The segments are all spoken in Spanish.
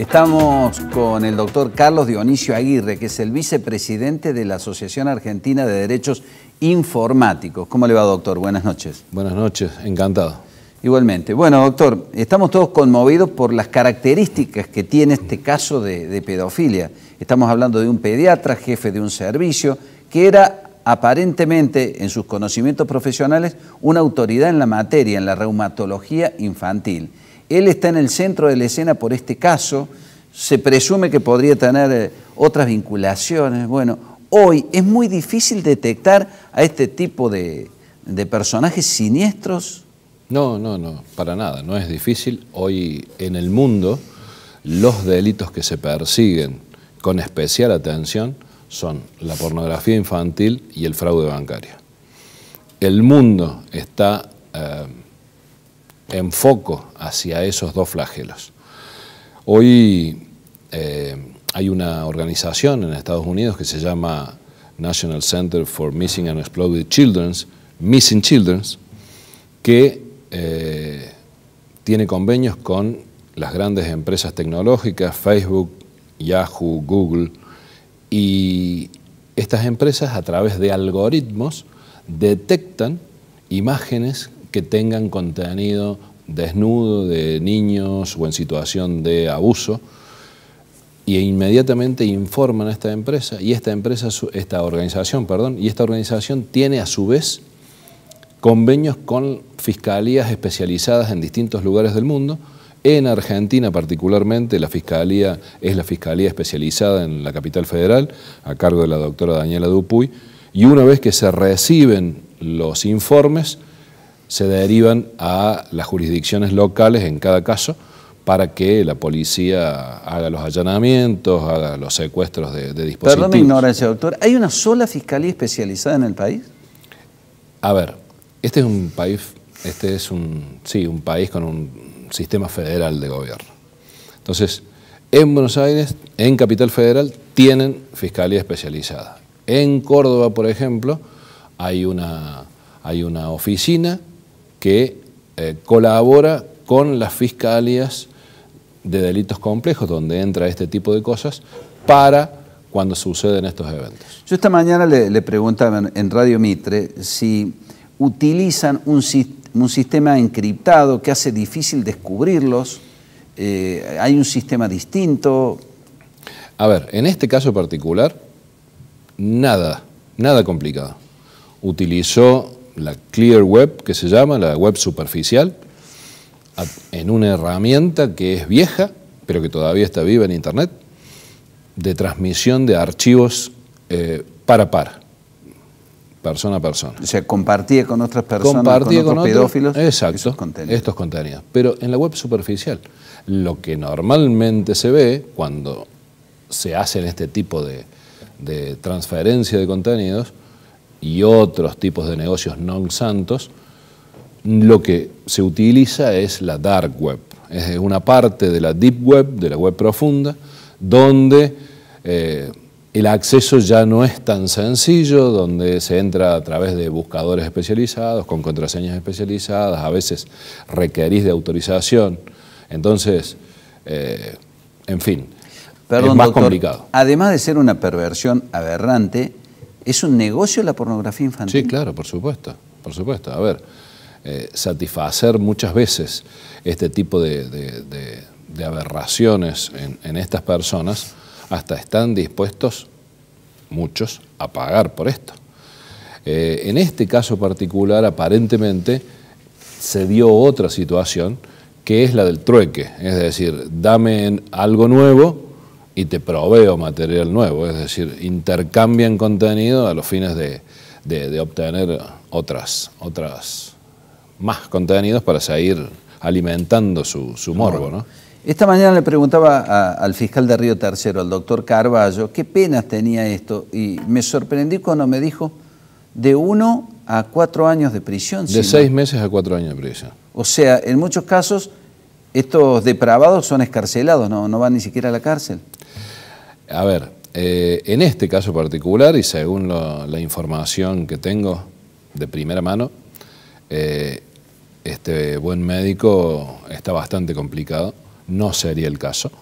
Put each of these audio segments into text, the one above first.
Estamos con el doctor Carlos Dionisio Aguirre, que es el vicepresidente de la Asociación Argentina de Derechos Informáticos. ¿Cómo le va, doctor? Buenas noches. Buenas noches, encantado. Igualmente. Bueno, doctor, estamos todos conmovidos por las características que tiene este caso de, de pedofilia. Estamos hablando de un pediatra, jefe de un servicio, que era aparentemente en sus conocimientos profesionales una autoridad en la materia, en la reumatología infantil él está en el centro de la escena por este caso, se presume que podría tener eh, otras vinculaciones. Bueno, hoy es muy difícil detectar a este tipo de, personajes siniestros. No, no, no, para nada, no es difícil. Hoy en el mundo los delitos que se persiguen con especial atención son la pornografía infantil y el fraude bancario. El mundo está eh, enfoco hacia esos dos flagelos. Hoy eh, hay una organización en Estados Unidos que se llama National Center for Missing and Exploded Children's, Missing Children's, que eh, tiene convenios con las grandes empresas tecnológicas, Facebook, Yahoo, Google, y estas empresas a través de algoritmos detectan imágenes que tengan contenido desnudo de niños o en situación de abuso e inmediatamente informan a esta empresa y esta empresa esta organización, perdón, y esta organización tiene a su vez convenios con fiscalías especializadas en distintos lugares del mundo. En Argentina particularmente la fiscalía es la fiscalía especializada en la capital federal a cargo de la doctora Daniela Dupuy y una vez que se reciben los informes se derivan a las jurisdicciones locales en cada caso para que la policía haga los allanamientos, haga los secuestros de, dispositivos. Perdón mi ignorancia, doctor. ¿Hay una sola fiscalía especializada en el país? A ver, este es un país, este es un, sí, un país con un sistema federal de gobierno. Entonces, en Buenos Aires, en Capital Federal, tienen fiscalía especializada. En Córdoba, por ejemplo, hay una, hay una oficina que eh, colabora con las fiscalías de delitos complejos, donde entra este tipo de cosas, para cuando suceden estos eventos. Yo esta mañana le, preguntaba en Radio Mitre si utilizan un, sistema encriptado que hace difícil descubrirlos, eh, hay un sistema distinto. A ver, en este caso particular, nada, nada complicado. Utilizó la Clear Web, que se llama, la web superficial, en una herramienta que es vieja, pero que todavía está viva en Internet, de transmisión de archivos eh, para par, persona a persona. O sea, compartía con otras personas, con, otros pedófilos. exacto, estos contenidos. Pero en la web superficial, lo que normalmente se ve cuando se hacen este tipo de transferencia de contenidos y otros tipos de negocios non santos, lo que se utiliza es la dark web, es una parte de la deep web, de la web profunda, donde eh, el acceso ya no es tan sencillo, donde se entra a través de buscadores especializados, con contraseñas especializadas, a veces requerís de autorización. Entonces, eh, en fin, es más complicado. Además de ser una perversión aberrante, ¿Es un negocio la pornografía infantil? Sí, claro, por supuesto, por supuesto. A ver, eh, satisfacer muchas veces este tipo de, aberraciones en, estas personas, hasta están dispuestos muchos a pagar por esto. Eh, en este caso particular, aparentemente, se dio otra situación que es la del trueque, es decir, dame algo nuevo y te proveo material nuevo, es decir, intercambian contenido a los fines de, de, obtener otras, otras más contenidos para seguir alimentando su, su morbo. ¿no? Esta mañana le preguntaba al fiscal de Río Tercero, al doctor Carballo, qué penas tenía esto y me sorprendí cuando me dijo de uno a cuatro años de prisión. De seis meses a cuatro años de prisión. O sea, en muchos casos estos depravados son escarcelados, no, no van ni siquiera a la cárcel. A ver, eh, en este caso particular y según la información que tengo de primera mano, eh, este buen médico está bastante complicado, no sería el caso.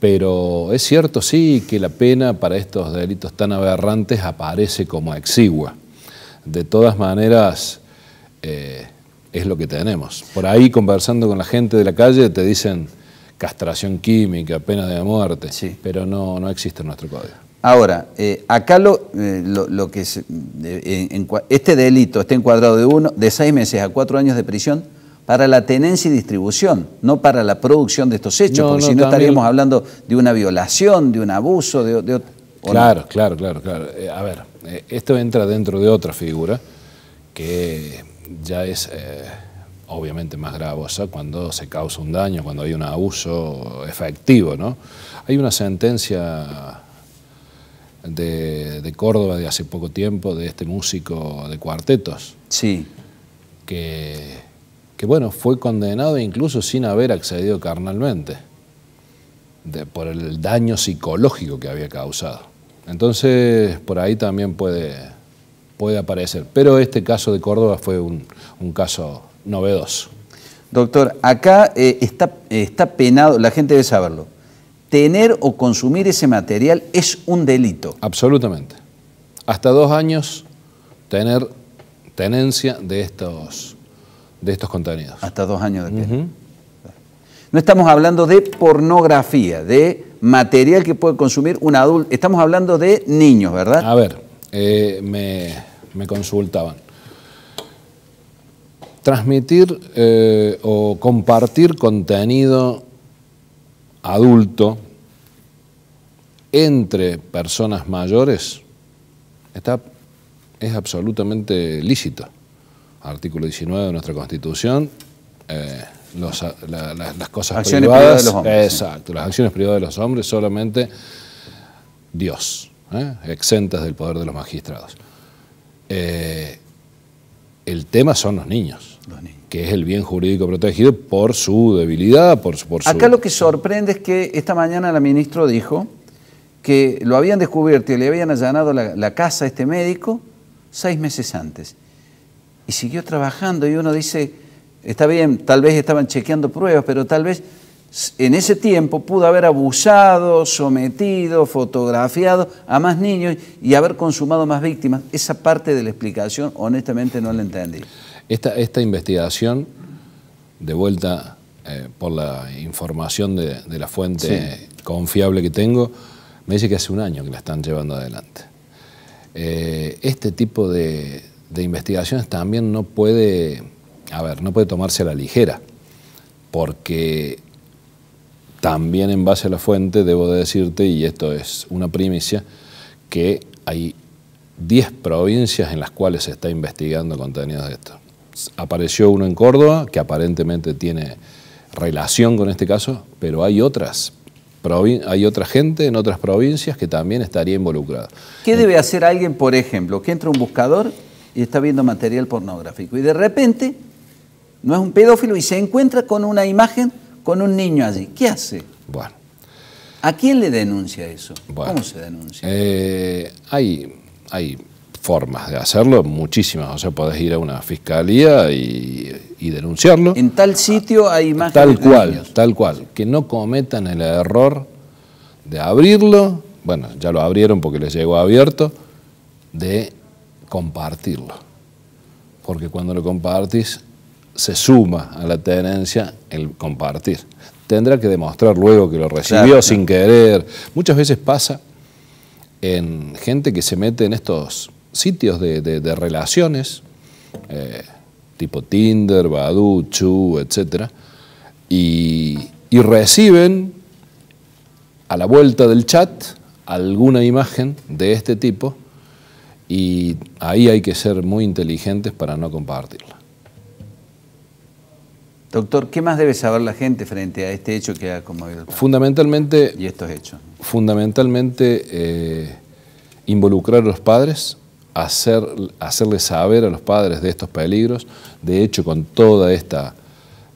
Pero es cierto, sí, que la pena para estos delitos tan aberrantes aparece como exigua. De todas maneras, eh, es lo que tenemos. Por ahí, conversando con la gente de la calle, te dicen, castración química, pena de muerte, pero no, no existe en nuestro código. Ahora, eh, acá eh, lo, lo, que es, eh, este delito está encuadrado de uno, de seis meses a cuatro años de prisión para la tenencia y distribución, no para la producción de estos hechos, porque si no estaríamos hablando de una violación, de un abuso, de, Claro, claro, claro, claro. a ver, esto entra dentro de otra figura que ya es obviamente más gravosa cuando se causa un daño, cuando hay un abuso efectivo. ¿no? Hay una sentencia de, Córdoba de hace poco tiempo de este músico de cuartetos. Sí. Que, que bueno, fue condenado incluso sin haber accedido carnalmente por el daño psicológico que había causado. Entonces, por ahí también puede, puede aparecer. Pero este caso de Córdoba fue un caso novedoso. Doctor, acá eh, está, está penado, la gente debe saberlo, tener o consumir ese material es un delito. Absolutamente. Hasta dos años tener tenencia de estos, de estos contenidos. Hasta dos años de pena. No estamos hablando de pornografía, de material que puede consumir un adulto. Estamos hablando de niños, ¿verdad? A ver, eh, me, me consultaban transmitir eh, o compartir contenido adulto entre personas mayores está, es absolutamente lícito. Artículo 19 de nuestra Constitución, eh, las cosas acciones privadas, de los hombres, exacto, las acciones privadas de los hombres solamente Dios, ¿eh? exentas del poder de los magistrados. El tema son los niños, que es el bien jurídico protegido por su debilidad, por, su... Acá lo que sorprende es que esta mañana la ministra dijo que lo habían descubierto y le habían allanado la, la casa a este médico seis meses antes. Y siguió trabajando y uno dice, está bien, tal vez estaban chequeando pruebas, pero tal vez en ese tiempo pudo haber abusado, sometido, fotografiado a más niños y haber consumado más víctimas. Esa parte de la explicación honestamente no la entendí. Esta, esta investigación, de vuelta eh, por la información de, la fuente confiable que tengo, me dice que hace un año que la están llevando adelante. Eh, este tipo de, investigaciones también no puede, no puede tomarse a la ligera, porque también en base a la fuente debo decirte, y esto es una primicia, que hay 10 provincias en las cuales se está investigando contenidos de esto. Apareció uno en Córdoba, que aparentemente tiene relación con este caso, pero hay otras. Hay otra gente en otras provincias que también estaría involucrada. ¿Qué debe hacer alguien, por ejemplo, que entra un buscador y está viendo material pornográfico y de repente no es un pedófilo y se encuentra con una imagen con un niño allí. ¿Qué hace? Bueno. ¿A quién le denuncia eso? ¿Cómo se denuncia? Eh, hay, hay formas de hacerlo, muchísimas. O sea, podés ir a una fiscalía y, denunciarlo. En tal sitio hay más. Tal cual, tal cual. Que no cometan el error de abrirlo, bueno, ya lo abrieron porque les llegó abierto, de compartirlo. Porque cuando lo compartís, se suma a la tenencia el compartir. Tendrá que demostrar luego que lo recibió sin querer. Muchas veces pasa en gente que se mete en estos sitios de, relaciones, eh, tipo Tinder, Badu, Chu, etc. y reciben a la vuelta del chat alguna imagen de este tipo y ahí hay que ser muy inteligentes para no compartirla. Doctor, ¿qué más debe saber la gente frente a este hecho que ha conmovido? fundamentalmente... Y estos hechos. Fundamentalmente eh, involucrar a los padres, hacer, hacerles saber a los padres de estos peligros. De hecho, con toda esta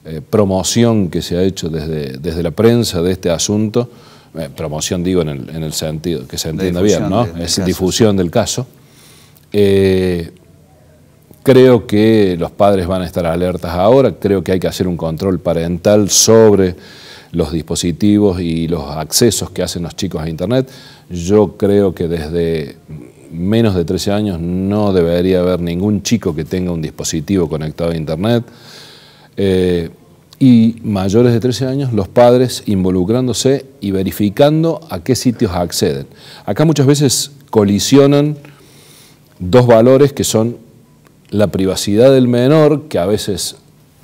eh, promoción que se ha hecho desde, desde la prensa de este asunto, eh, promoción digo en el, sentido, que se entienda bien, ¿no? Es difusión del caso. Creo que los padres van a estar alertas ahora, creo que hay que hacer un control parental sobre los dispositivos y los accesos que hacen los chicos a Internet. Yo creo que desde menos de 13 años no debería haber ningún chico que tenga un dispositivo conectado a Internet. Eh, y mayores de 13 años, los padres involucrándose y verificando a qué sitios acceden. Acá muchas veces colisionan dos valores que son la privacidad del menor, que a veces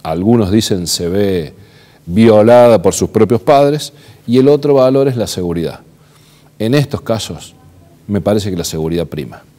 algunos dicen se ve violada por sus propios padres, y el otro valor es la seguridad. En estos casos, me parece que la seguridad prima.